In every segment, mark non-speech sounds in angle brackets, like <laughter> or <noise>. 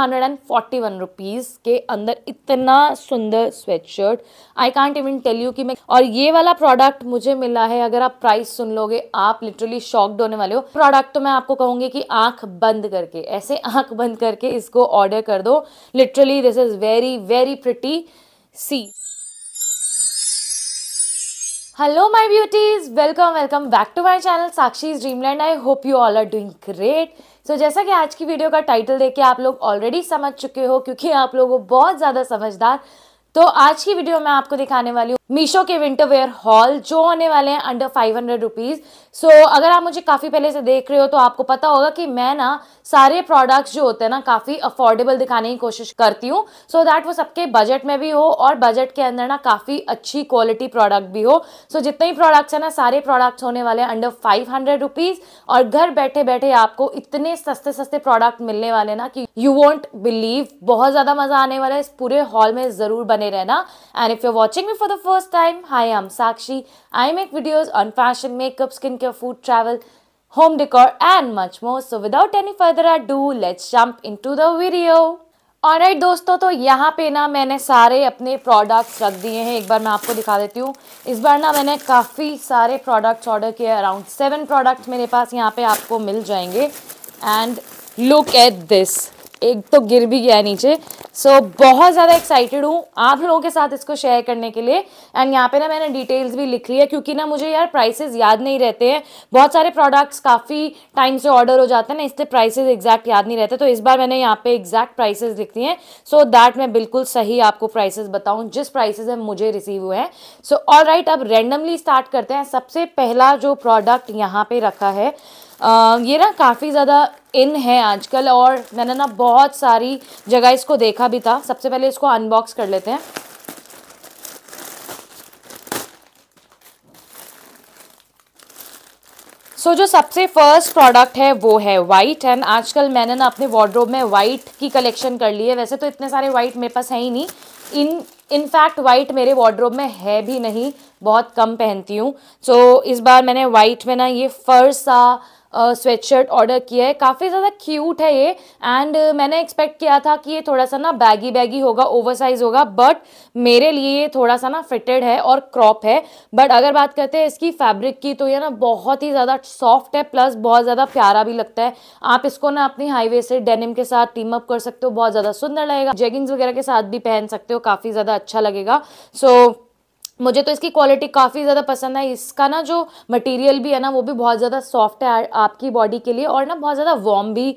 Hundred and forty one rupees के अंदर इतना सुंदर sweatshirt I can't even tell you कि मैं और ये वाला प्रोडक्ट मुझे मिला है अगर आप प्राइस सुन लोगे आप लिटरली शॉक्ड होने वाले हो प्रोडक्ट तो मैं आपको कहूंगी कि आंख बंद करके ऐसे आंख बंद करके इसको ऑर्डर कर दो literally this is very very pretty see hello my beauties welcome welcome back to my channel Sakshi Dreamland I hope you all are doing great so जैसा कि आज की वीडियो का टाइटल देख के आप लोग ऑलरेडी समझ चुके हो क्योंकि आप लोगों बहुत ज़्यादा समझदार तो आज की वीडियो में आपको दिखाने वाली हूँ मीशो के विंटर वेयर हॉल जो होने वाले हैं under five hundred rupees so अगर आप मुझे काफ़ी पहले से देख रहे हो तो आपको पता होगा कि मैं ना सारे प्रोडक्ट्स जो होते हैं ना काफ़ी अफोर्डेबल दिखाने की कोशिश करती हूँ सो दैट वो सबके बजट में भी हो और बजट के अंदर ना काफ़ी अच्छी क्वालिटी प्रोडक्ट भी हो सो so, जितने ही प्रोडक्ट्स हैं ना सारे प्रोडक्ट्स होने वाले हैं अंडर फाइव हंड्रेड रुपीज़ और घर बैठे बैठे आपको इतने सस्ते सस्ते प्रोडक्ट मिलने वाले ना कि यू वॉन्ट बिलीव बहुत ज़्यादा मज़ा आने वाला है इस पूरे हॉल में ज़रूर बने बने रहना and if you watching me for the first time hi am Sakshi I make videos on fashion makeup skin care food travel home decor and much more. So without any further ado, let's jump into the video. और right दोस्तों तो यहाँ पे ना मैंने सारे अपने products रख दिए हैं एक बार मैं आपको दिखा देती हूँ इस बार ना मैंने काफ़ी सारे प्रोडक्ट्स ऑर्डर किए अराउंड सेवन प्रोडक्ट्स मेरे पास यहाँ पे आपको मिल जाएंगे एंड लुक एट दिस एक तो गिर भी गया है नीचे सो so, बहुत ज़्यादा एक्साइटेड हूँ आप लोगों के साथ इसको शेयर करने के लिए एंड यहाँ पे ना मैंने डिटेल्स भी लिख ली है क्योंकि ना मुझे यार प्राइसेस याद नहीं रहते हैं बहुत सारे प्रोडक्ट्स काफ़ी टाइम से ऑर्डर हो जाते हैं ना इसलिए प्राइसेस एग्जैक्ट याद नहीं रहते तो इस बार मैंने यहाँ पे एग्जैक्ट प्राइसेस लिख दी हैं सो दैट मैं बिल्कुल सही आपको प्राइसेज बताऊँ जिस प्राइसेज हम मुझे रिसीव हुए हैं सो ऑल राइट अब रेंडमली स्टार्ट करते हैं सबसे पहला जो प्रोडक्ट यहाँ पे रखा है ये ना काफ़ी ज़्यादा इन है आजकल और मैंने ना बहुत सारी जगह इसको देखा भी था सबसे पहले इसको अनबॉक्स कर लेते हैं सो so, जो सबसे फर्स्ट प्रोडक्ट है वो है वाइट एंड आजकल मैंने ना अपने वार्ड्रोब में वाइट की कलेक्शन कर ली है वैसे तो इतने सारे वाइट मेरे पास है ही नहीं इन इनफैक्ट वाइट मेरे वार्ड्रोब में है भी नहीं बहुत कम पहनती हूँ सो so, इस बार मैंने वाइट में ना ये सा स्वेट शर्ट ऑर्डर किया है काफ़ी ज़्यादा क्यूट है ये एंड मैंने एक्सपेक्ट किया था कि ये थोड़ा सा ना बैगी बैगी होगा ओवरसाइज होगा बट मेरे लिए ये थोड़ा सा ना फिटेड है और क्रॉप है बट अगर बात करते हैं इसकी फैब्रिक की तो ये ना बहुत ही ज़्यादा सॉफ्ट है प्लस बहुत ज़्यादा प्यारा भी लगता है आप इसको ना अपनी हाईवे से डेनिम के साथ टीम अप कर सकते हो बहुत ज़्यादा सुंदर लगेगा जेगिंग्स वगैरह के साथ भी पहन सकते हो काफ़ी ज़्यादा अच्छा लगेगा सो so, मुझे तो इसकी क्वालिटी काफ़ी ज़्यादा पसंद है इसका ना जो मटेरियल भी है ना वो भी बहुत ज़्यादा सॉफ्ट है आपकी बॉडी के लिए और ना बहुत ज़्यादा वार्म भी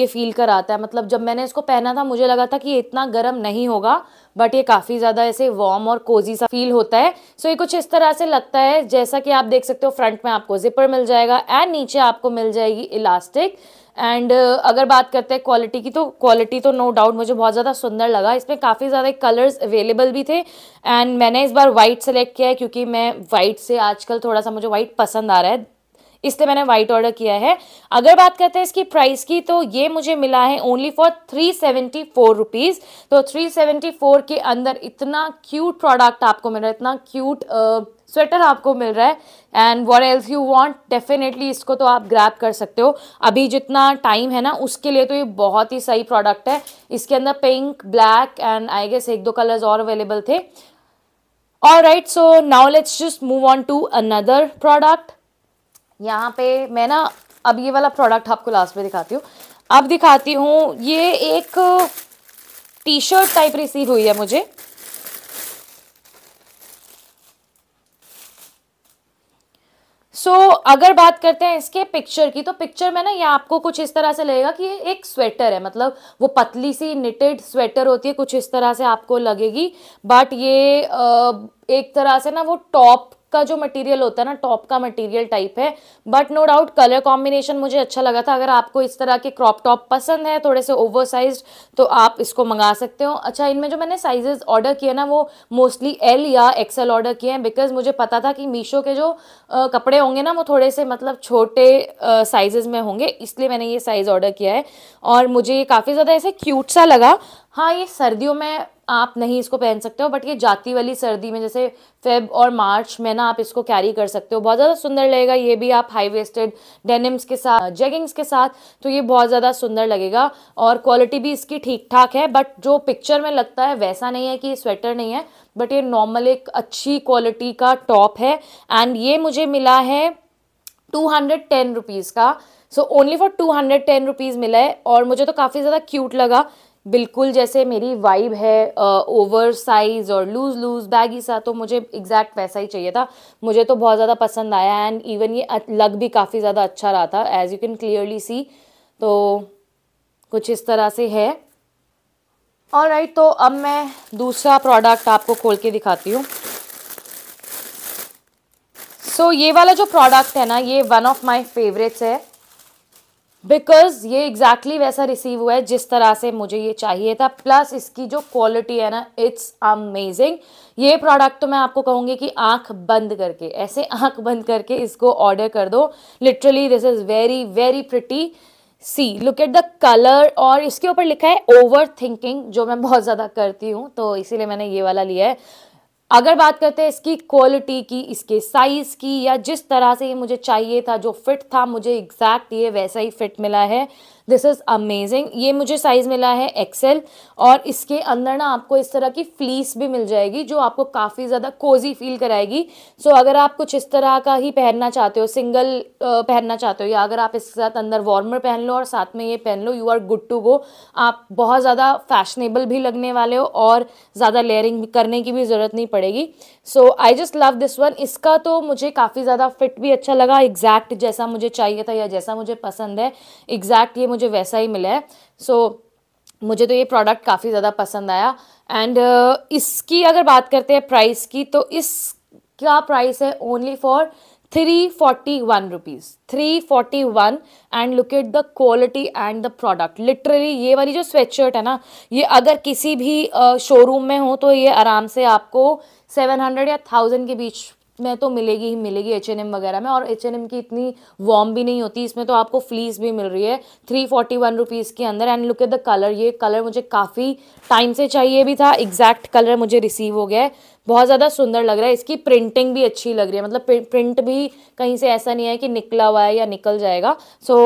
ये फील कराता है मतलब जब मैंने इसको पहना था मुझे लगा था कि ये इतना गर्म नहीं होगा बट ये काफ़ी ज़्यादा ऐसे वार्म और कोजी सा फील होता है सो ये कुछ इस तरह से लगता है जैसा कि आप देख सकते हो फ्रंट में आपको जिपर मिल जाएगा एंड नीचे आपको मिल जाएगी इलास्टिक एंड uh, अगर बात करते हैं क्वालिटी की तो क्वालिटी तो नो no डाउट मुझे बहुत ज़्यादा सुंदर लगा इसमें काफ़ी ज़्यादा कलर्स अवेलेबल भी थे एंड मैंने इस बार वाइट सेलेक्ट किया है क्योंकि मैं वाइट से आजकल थोड़ा सा मुझे वाइट पसंद आ रहा है इसलिए मैंने व्हाइट ऑर्डर किया है अगर बात करते हैं इसकी प्राइस की तो ये मुझे मिला है only for three seventy four rupees तो थ्री सेवेंटी फोर के अंदर इतना क्यूट प्रोडक्ट आपको मिल रहा है इतना क्यूट स्वेटर आपको मिल रहा है and what else you want definitely इसको तो आप ग्रैप कर सकते हो अभी जितना टाइम है ना उसके लिए तो ये बहुत ही सही प्रोडक्ट है इसके अंदर pink black and I guess एक दो कलर्स और अवेलेबल थे और right so now let's just move on to another product यहाँ पे मैं ना अब ये वाला प्रोडक्ट आपको लास्ट में दिखाती हूँ अब दिखाती हूँ ये एक टी शर्ट टाइप रिसीव हुई है मुझे सो so, अगर बात करते हैं इसके पिक्चर की तो पिक्चर में ना ये आपको कुछ इस तरह से लगेगा कि ये एक स्वेटर है मतलब वो पतली सी निटेड स्वेटर होती है कुछ इस तरह से आपको लगेगी बट ये एक तरह से ना वो टॉप का जो मटेरियल होता है ना टॉप का मटेरियल टाइप है but no doubt colour combination मुझे अच्छा लगा था अगर आपको इस तरह के क्रॉप टॉप पसंद है थोड़े से ओवर तो आप इसको मंगा सकते हो अच्छा इनमें जो मैंने साइजेस ऑर्डर किए ना वो मोस्टली एल या एक्सएल ऑर्डर किए हैं बिकॉज मुझे पता था कि मीशो के जो आ, कपड़े होंगे ना वो थोड़े से मतलब छोटे साइजेज़ में होंगे इसलिए मैंने ये साइज़ ऑर्डर किया है और मुझे ये काफ़ी ज़्यादा ऐसे क्यूट सा लगा हाँ ये सर्दियों में आप नहीं इसको पहन सकते हो बट ये जाती वाली सर्दी में जैसे फेब और मार्च में ना आप इसको कैरी कर सकते हो बहुत ज़्यादा सुंदर लगेगा ये भी आप हाई वेस्टेड डेनिम्स के साथ जेगिंग्स के साथ तो ये बहुत ज़्यादा सुंदर लगेगा और क्वालिटी भी इसकी ठीक ठाक है बट जो पिक्चर में लगता है वैसा नहीं है कि ये स्वेटर नहीं है बट ये नॉर्मल एक अच्छी क्वालिटी का टॉप है एंड ये मुझे मिला है टू हंड्रेड टेन रुपीज़ का so only for two hundred ten rupees मिला है और मुझे तो काफ़ी ज़्यादा क्यूट लगा बिल्कुल जैसे मेरी वाइब है ओवर साइज और लूज़ लूज़ बैगी सा तो मुझे एग्जैक्ट वैसा ही चाहिए था मुझे तो बहुत ज़्यादा पसंद आया एंड इवन ये लग भी काफ़ी ज़्यादा अच्छा रहा था as you can clearly see तो कुछ इस तरह से है और राइट तो अब मैं दूसरा प्रोडक्ट आपको खोल के दिखाती हूँ सो so, ये वाला जो प्रोडक्ट है ना ये वन ऑफ माई फेवरेट्स है बिकॉज ये एग्जैक्टली exactly वैसा रिसीव हुआ है जिस तरह से मुझे ये चाहिए था प्लस इसकी जो क्वालिटी है ना इट्स अमेजिंग ये प्रोडक्ट तो मैं आपको कहूँगी कि आंख बंद करके ऐसे आंख बंद करके इसको ऑर्डर कर दो literally this is very very pretty see look at the colour और इसके ऊपर लिखा है ओवर थिंकिंग जो मैं बहुत ज़्यादा करती हूँ तो इसीलिए मैंने ये वाला लिया है अगर बात करते हैं इसकी क्वालिटी की इसके साइज़ की या जिस तरह से ये मुझे चाहिए था जो फिट था मुझे एग्जैक्ट ये वैसा ही फिट मिला है दिस इज़ अमेजिंग ये मुझे साइज़ मिला है एक्सेल और इसके अंदर ना आपको इस तरह की फ्लीस भी मिल जाएगी जो आपको काफ़ी ज़्यादा कोजी फील कराएगी सो so, अगर आप कुछ इस तरह का ही पहनना चाहते हो सिंगल पहनना चाहते हो या अगर आप इसके साथ अंदर वार्मर पहन लो और साथ में ये पहन लो you are good to go आप बहुत ज़्यादा फैशनेबल भी लगने वाले हो और ज़्यादा लेयरिंग करने की भी ज़रूरत नहीं पड़ेगी so I just love this one इसका तो मुझे काफ़ी ज़्यादा फिट भी अच्छा लगा एग्जैक्ट जैसा मुझे चाहिए था या जैसा मुझे पसंद है एग्जैक्ट ये मुझे वैसा ही मिला है सो so, मुझे तो ये प्रोडक्ट काफ़ी ज़्यादा पसंद आया एंड uh, इसकी अगर बात करते हैं प्राइस की तो इस क्या प्राइस है only for 341 forty 341 and look at the quality and the product literally ये वाली जो स्वेटशर्ट शर्ट है ना ये अगर किसी भी शोरूम में हो तो ये आराम से आपको 700 या 1000 के बीच में तो मिलेगी ही मिलेगी एच एन एम वगैरह में और एच एन एम की इतनी वॉम भी नहीं होती इसमें तो आपको फ्लीस भी मिल रही है थ्री फोर्टी वन रुपीज़ के अंदर and look at the colour ये कलर मुझे काफ़ी टाइम से चाहिए भी था एग्जैक्ट कलर मुझे रिसीव हो गया है बहुत ज़्यादा सुंदर लग रहा है इसकी प्रिंटिंग भी अच्छी लग रही है मतलब प्रिंट भी कहीं से ऐसा नहीं है कि निकला हुआ है या निकल जाएगा so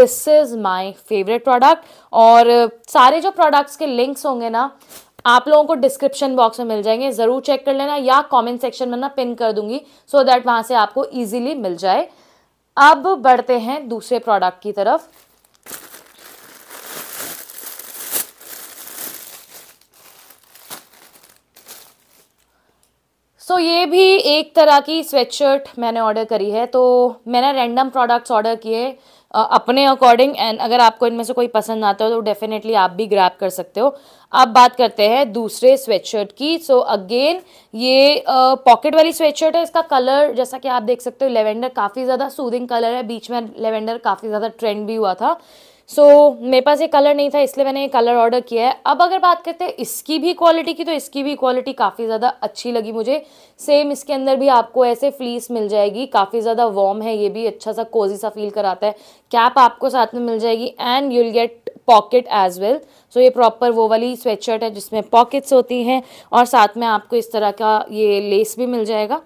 this is my favourite product और सारे जो प्रोडक्ट्स के लिंक्स होंगे ना आप लोगों को डिस्क्रिप्शन बॉक्स में मिल जाएंगे ज़रूर चेक कर लेना या कॉमेंट सेक्शन में ना पिन कर दूंगी सो so दैट वहाँ से आपको ईजिली मिल जाए अब बढ़ते हैं दूसरे प्रोडक्ट की तरफ सो so, ये भी एक तरह की स्वेटशर्ट मैंने ऑर्डर करी है तो मैंने रैंडम प्रोडक्ट्स ऑर्डर किए अपने अकॉर्डिंग एंड अगर आपको इनमें से कोई पसंद आता हो तो डेफिनेटली आप भी ग्रैप कर सकते हो अब बात करते हैं दूसरे स्वेटशर्ट की सो so, अगेन ये पॉकेट वाली स्वेटशर्ट है इसका कलर जैसा कि आप देख सकते हो लेवेंडर काफ़ी ज़्यादा सूदिंग कलर है बीच में लेवेंडर काफ़ी ज़्यादा ट्रेंड भी हुआ था सो so, मेरे पास ये कलर नहीं था इसलिए मैंने ये कलर ऑर्डर किया है अब अगर बात करते हैं इसकी भी क्वालिटी की तो इसकी भी क्वालिटी काफ़ी ज़्यादा अच्छी लगी मुझे सेम इसके अंदर भी आपको ऐसे फ्लीस मिल जाएगी काफ़ी ज़्यादा वॉम है ये भी अच्छा सा कोजी सा फील कराता है कैप आपको साथ में मिल जाएगी and you'll get pocket as well so ये प्रॉपर वो वाली स्वेट शर्ट है जिसमें पॉकेट्स होती हैं और साथ में आपको इस तरह का ये लेस भी मिल जाएगा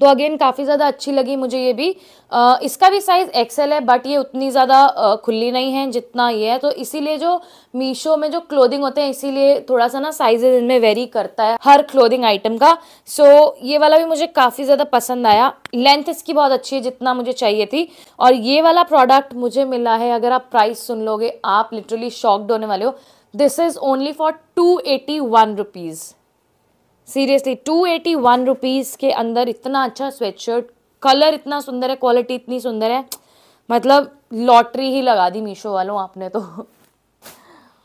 तो अगेन काफ़ी ज़्यादा अच्छी लगी मुझे ये भी आ, इसका भी साइज़ एक्सेल है बट ये उतनी ज़्यादा खुली नहीं है जितना ये है तो इसीलिए जो मीशो में जो क्लोदिंग होते हैं इसीलिए थोड़ा सा ना साइजेज इनमें वेरी करता है हर क्लोदिंग आइटम का सो so, ये वाला भी मुझे काफ़ी ज़्यादा पसंद आया लेंथ इसकी बहुत अच्छी है जितना मुझे चाहिए थी और ये वाला प्रोडक्ट मुझे मिला है अगर आप प्राइस सुन लोगे आप लिटरली शॉक्ड होने वाले हो this is only for two eighty one rupees seriously two eighty one rupees के अंदर इतना अच्छा स्वेट शर्ट कलर इतना सुंदर है क्वालिटी इतनी सुंदर है मतलब लॉटरी ही लगा दी मीशो वालों आपने तो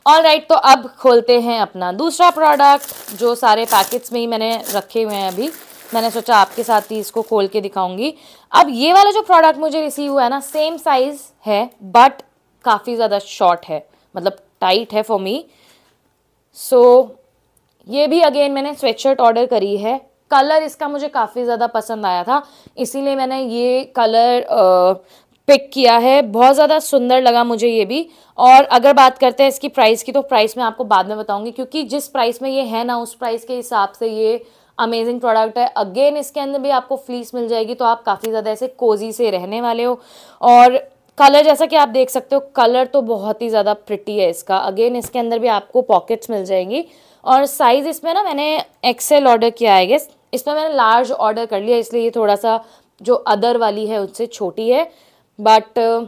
ऑल राइट right, तो अब खोलते हैं अपना दूसरा प्रोडक्ट जो सारे पैकेट्स में ही मैंने रखे हुए हैं अभी मैंने सोचा आपके साथ ही इसको खोल के दिखाऊंगी अब ये वाला जो प्रोडक्ट मुझे रिसीव हुआ है ना सेम साइज़ है बट काफ़ी ज़्यादा शॉर्ट है मतलब टाइट है फॉर मी सो ये भी अगेन मैंने स्वेटशर्ट ऑर्डर करी है कलर इसका मुझे काफ़ी ज़्यादा पसंद आया था इसीलिए मैंने ये कलर पिक किया है बहुत ज़्यादा सुंदर लगा मुझे ये भी और अगर बात करते हैं इसकी प्राइस की तो प्राइस मैं आपको बाद में बताऊंगी क्योंकि जिस प्राइस में ये है ना उस प्राइस के हिसाब से ये अमेजिंग प्रोडक्ट है अगेन इसके अंदर भी आपको फ्लीस मिल जाएगी तो आप काफ़ी ज़्यादा ऐसे कोजी से रहने वाले हो और कलर जैसा कि आप देख सकते हो कलर तो बहुत ही ज़्यादा प्रिटी है इसका अगेन इसके अंदर भी आपको पॉकेट्स मिल जाएंगी और साइज़ इसमें ना मैंने एक्सेल ऑर्डर किया है गेस इसमें मैंने लार्ज ऑर्डर कर लिया इसलिए ये थोड़ा सा जो अदर वाली है उससे छोटी है बट uh,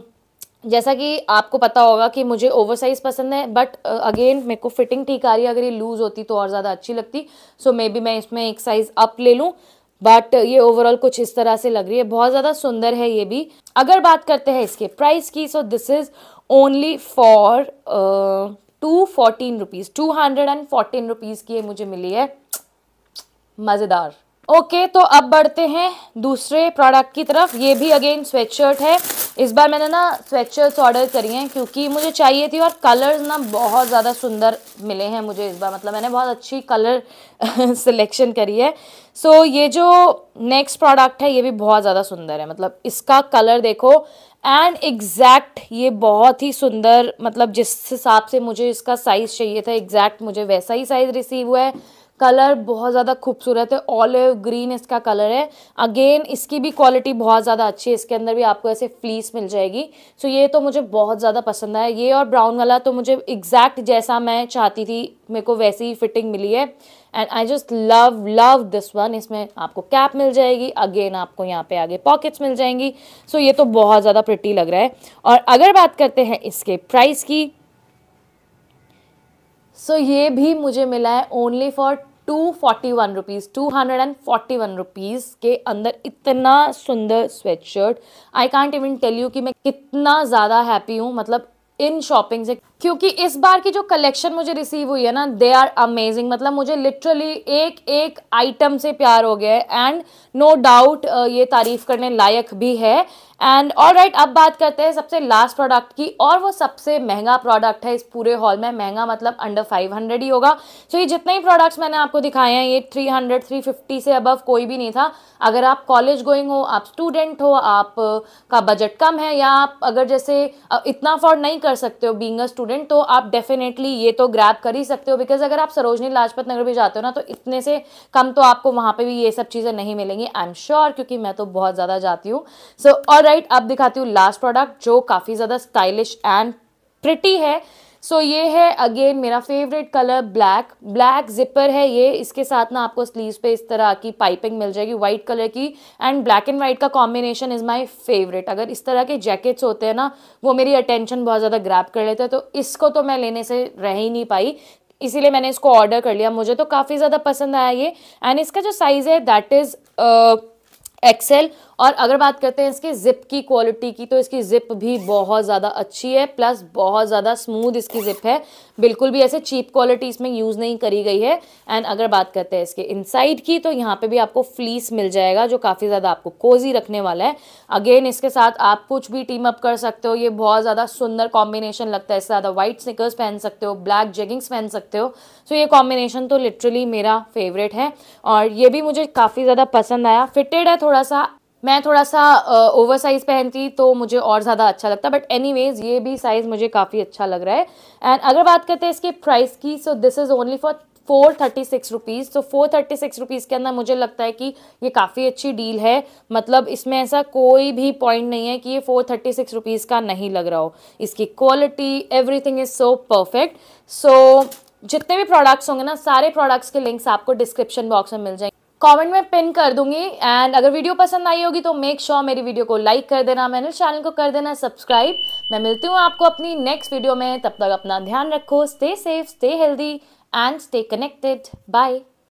जैसा कि आपको पता होगा कि मुझे ओवर साइज़ पसंद है बट अगेन uh, मेरे को फिटिंग ठीक आ रही है अगर ये लूज़ होती तो और ज़्यादा अच्छी लगती सो मे बी मैं इसमें एक साइज़ अप ले लूँ बट uh, ये ओवरऑल कुछ इस तरह से लग रही है बहुत ज़्यादा सुंदर है ये भी अगर बात करते हैं इसके प्राइस की so this is only for two fourteen rupees two hundred and fourteen rupees की मुझे मिली है मज़ेदार ओके okay, तो अब बढ़ते हैं दूसरे प्रोडक्ट की तरफ ये भी अगेन स्वेटशर्ट है इस बार मैंने ना स्वेटशर्ट्स ऑर्डर करी हैं क्योंकि मुझे चाहिए थी और कलर्स ना बहुत ज़्यादा सुंदर मिले हैं मुझे इस बार मतलब मैंने बहुत अच्छी कलर सिलेक्शन <laughs> करी है सो so, ये जो नेक्स्ट प्रोडक्ट है ये भी बहुत ज़्यादा सुंदर है मतलब इसका कलर देखो एंड एग्जैक्ट ये बहुत ही सुंदर मतलब जिस हिसाब से मुझे इसका साइज़ चाहिए था एग्जैक्ट मुझे वैसा ही साइज़ रिसीव हुआ है कलर बहुत ज़्यादा खूबसूरत है ऑलिव ग्रीन इसका कलर है अगेन इसकी भी क्वालिटी बहुत ज़्यादा अच्छी है इसके अंदर भी आपको ऐसे फ्लीस मिल जाएगी सो ये तो मुझे बहुत ज़्यादा पसंद आया ये और ब्राउन वाला तो मुझे एग्जैक्ट जैसा मैं चाहती थी मेरे को वैसी ही फिटिंग मिली है and I just love love this one इसमें आपको कैप मिल जाएगी अगेन आपको यहाँ पे आगे पॉकेट्स मिल जाएंगी सो so, ये तो बहुत ज़्यादा प्रिटी लग रहा है और अगर बात करते हैं इसके प्राइस की सो ये भी मुझे मिला है only for two forty one rupees two hundred and forty one rupees के अंदर इतना सुंदर sweatshirt I can't even tell you कि मैं कितना ज़्यादा हैप्पी हूँ मतलब इन शॉपिंग से क्योंकि इस बार की जो कलेक्शन मुझे रिसीव हुई है ना दे आर अमेजिंग मतलब मुझे लिटरली एक एक आइटम से प्यार हो गया है एंड नो डाउट ये तारीफ़ करने लायक भी है एंड ऑल राइट अब बात करते हैं सबसे लास्ट प्रोडक्ट की और वो सबसे महंगा प्रोडक्ट है इस पूरे हॉल में महंगा मतलब अंडर 500 ही होगा सो so, ये जितने ही प्रोडक्ट्स मैंने आपको दिखाए हैं ये 300 350 से अबव कोई भी नहीं था अगर आप कॉलेज गोइंग हो आप स्टूडेंट हो आप का बजट कम है या आप अगर जैसे इतना अफोर्ड नहीं कर सकते हो बींग अ स्टूडेंट स्टूडेंट तो आप डेफिनेटली ये तो ग्रैप कर ही सकते हो बिकॉज अगर आप सरोजनी लाजपत नगर भी जाते हो ना तो इतने से कम तो आपको वहां पे भी ये सब चीज़ें नहीं मिलेंगी आई एम श्योर क्योंकि मैं तो बहुत ज़्यादा जाती हूँ सो और राइट अब दिखाती हूँ लास्ट प्रोडक्ट जो काफ़ी ज़्यादा स्टाइलिश एंड प्रिटी है सो so, ये है अगेन मेरा favourite colour black black zipper है ये इसके साथ ना आपको स्लीव्स पे इस तरह की पाइपिंग मिल जाएगी वाइट कलर की एंड ब्लैक एंड वाइट का कॉम्बिनेशन इज़ माई फेवरेट अगर इस तरह के जैकेट्स होते हैं ना वो मेरी अटेंशन बहुत ज़्यादा ग्रैप कर लेते हैं तो इसको तो मैं लेने से रह ही नहीं पाई इसीलिए मैंने इसको ऑर्डर कर लिया मुझे तो काफ़ी ज़्यादा पसंद आया ये एंड इसका जो साइज़ है दैट इज़ एक्सेल और अगर बात करते हैं इसकी जिप की क्वालिटी की तो इसकी जिप भी बहुत ज़्यादा अच्छी है प्लस बहुत ज़्यादा स्मूथ इसकी जिप है बिल्कुल भी ऐसे चीप क्वालिटी इसमें यूज़ नहीं करी गई है एंड अगर बात करते हैं इसके इनसाइड की तो यहाँ पे भी आपको फ्लीस मिल जाएगा जो काफ़ी ज़्यादा आपको कोजी रखने वाला है अगेन इसके साथ आप कुछ भी टीम अप कर सकते हो ये बहुत ज़्यादा सुंदर कॉम्बिनेशन लगता है इससे ज़्यादा वाइट स्निकर्स पहन सकते हो ब्लैक जेगिंग्स पहन सकते हो सो ये कॉम्बिनेशन तो लिटरली मेरा फेवरेट है और ये भी मुझे काफ़ी ज़्यादा पसंद आया फिटेड है थोड़ा थोड़ा सा मैं थोड़ा सा ओवर साइज़ पहनती तो मुझे और ज़्यादा अच्छा लगता बट एनीवेज ये भी साइज़ मुझे काफ़ी अच्छा लग रहा है एंड अगर बात करते हैं इसके प्राइस की so this is only for four thirty six rupees तो फोर थर्टी सिक्स रुपीज़ के अंदर मुझे लगता है कि ये काफ़ी अच्छी डील है मतलब इसमें ऐसा कोई भी पॉइंट नहीं है कि ये फोर थर्टी सिक्स रुपीज़ का नहीं लग रहा हो इसकी quality everything is so perfect so जितने भी प्रोडक्ट्स होंगे ना सारे प्रोडक्ट्स के लिंक्स आपको डिस्क्रिप्शन बॉक्स में मिल जाएंगे कमेंट में पिन कर दूंगी एंड अगर वीडियो पसंद आई होगी तो मेक श्योर sure मेरी वीडियो को लाइक कर देना मैंने चैनल को कर देना सब्सक्राइब मैं मिलती हूँ आपको अपनी नेक्स्ट वीडियो में तब तक अपना ध्यान रखो stay safe stay healthy and stay connected bye